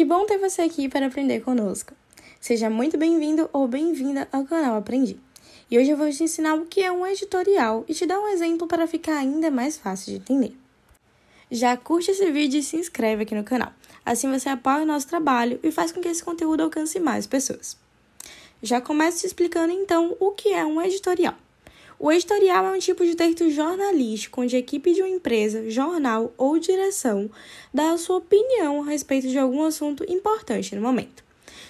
Que bom ter você aqui para aprender conosco. Seja muito bem-vindo ou bem-vinda ao canal Aprendi. E hoje eu vou te ensinar o que é um editorial e te dar um exemplo para ficar ainda mais fácil de entender. Já curte esse vídeo e se inscreve aqui no canal. Assim você apoia o nosso trabalho e faz com que esse conteúdo alcance mais pessoas. Já começo te explicando então o que é um editorial. O editorial é um tipo de texto jornalístico onde a equipe de uma empresa, jornal ou direção dá a sua opinião a respeito de algum assunto importante no momento,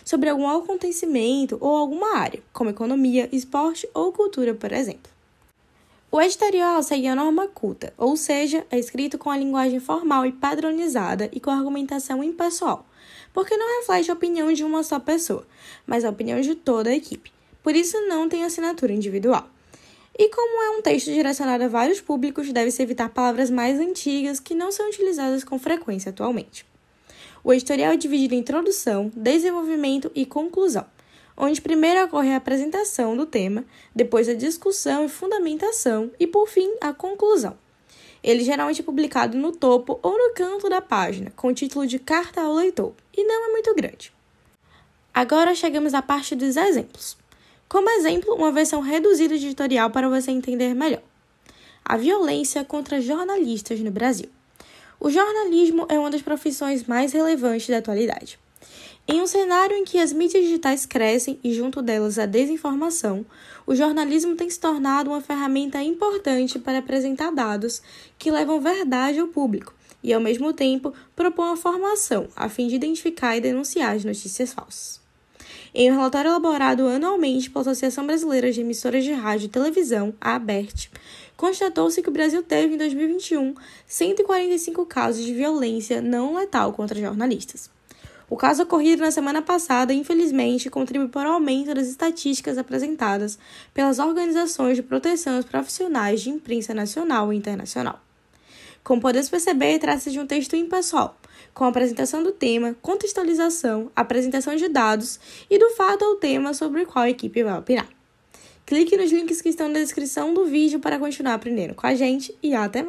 sobre algum acontecimento ou alguma área, como economia, esporte ou cultura, por exemplo. O editorial segue a norma culta, ou seja, é escrito com a linguagem formal e padronizada e com argumentação impessoal, porque não reflete a opinião de uma só pessoa, mas a opinião de toda a equipe. Por isso não tem assinatura individual. E como é um texto direcionado a vários públicos, deve-se evitar palavras mais antigas que não são utilizadas com frequência atualmente. O editorial é dividido em introdução, desenvolvimento e conclusão, onde primeiro ocorre a apresentação do tema, depois a discussão e fundamentação e, por fim, a conclusão. Ele geralmente é publicado no topo ou no canto da página, com o título de Carta ao Leitor, e não é muito grande. Agora chegamos à parte dos exemplos. Como exemplo, uma versão reduzida de editorial para você entender melhor. A violência contra jornalistas no Brasil. O jornalismo é uma das profissões mais relevantes da atualidade. Em um cenário em que as mídias digitais crescem e junto delas a desinformação, o jornalismo tem se tornado uma ferramenta importante para apresentar dados que levam verdade ao público e, ao mesmo tempo, propor a formação a fim de identificar e denunciar as notícias falsas. Em um relatório elaborado anualmente pela Associação Brasileira de Emissoras de Rádio e Televisão, a ABERT, constatou-se que o Brasil teve em 2021 145 casos de violência não letal contra jornalistas. O caso ocorrido na semana passada, infelizmente, contribui para o aumento das estatísticas apresentadas pelas organizações de proteção aos profissionais de imprensa nacional e internacional. Como podemos perceber, trata-se de um texto impessoal, com apresentação do tema, contextualização, apresentação de dados e do fato ou tema sobre o qual a equipe vai opinar. Clique nos links que estão na descrição do vídeo para continuar aprendendo com a gente e até mais!